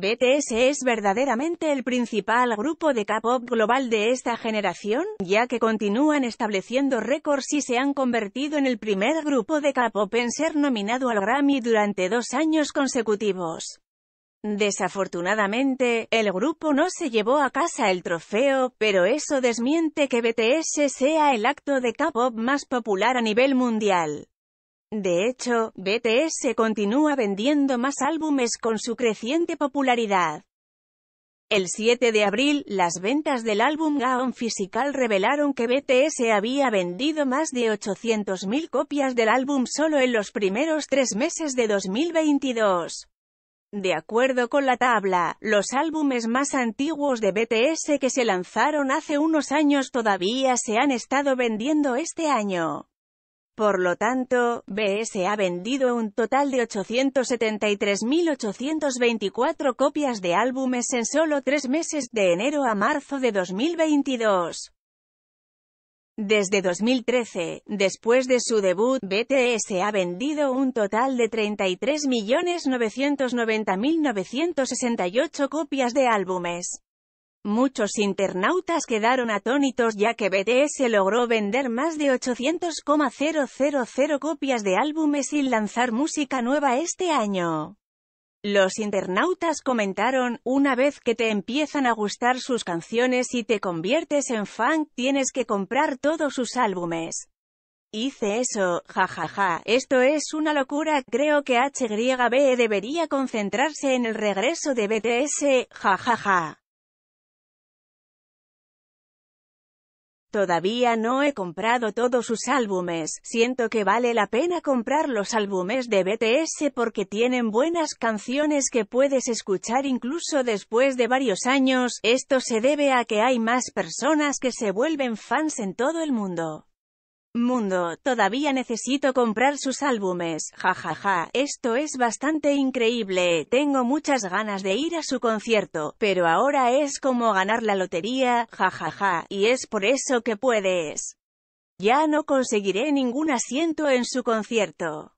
BTS es verdaderamente el principal grupo de K-pop global de esta generación, ya que continúan estableciendo récords y se han convertido en el primer grupo de K-pop en ser nominado al Grammy durante dos años consecutivos. Desafortunadamente, el grupo no se llevó a casa el trofeo, pero eso desmiente que BTS sea el acto de K-pop más popular a nivel mundial. De hecho, BTS continúa vendiendo más álbumes con su creciente popularidad. El 7 de abril, las ventas del álbum Gaon Physical revelaron que BTS había vendido más de 800.000 copias del álbum solo en los primeros tres meses de 2022. De acuerdo con la tabla, los álbumes más antiguos de BTS que se lanzaron hace unos años todavía se han estado vendiendo este año. Por lo tanto, BS ha vendido un total de 873.824 copias de álbumes en solo tres meses, de enero a marzo de 2022. Desde 2013, después de su debut, BTS ha vendido un total de 33.990.968 copias de álbumes. Muchos internautas quedaron atónitos ya que BTS logró vender más de 800,000 copias de álbumes sin lanzar música nueva este año. Los internautas comentaron, una vez que te empiezan a gustar sus canciones y te conviertes en fan, tienes que comprar todos sus álbumes. Hice eso, jajaja, ja, ja. esto es una locura, creo que HYBE debería concentrarse en el regreso de BTS, jajaja. Ja, Todavía no he comprado todos sus álbumes, siento que vale la pena comprar los álbumes de BTS porque tienen buenas canciones que puedes escuchar incluso después de varios años, esto se debe a que hay más personas que se vuelven fans en todo el mundo. Mundo, todavía necesito comprar sus álbumes, jajaja, esto es bastante increíble, tengo muchas ganas de ir a su concierto, pero ahora es como ganar la lotería, jajaja, y es por eso que puedes. Ya no conseguiré ningún asiento en su concierto.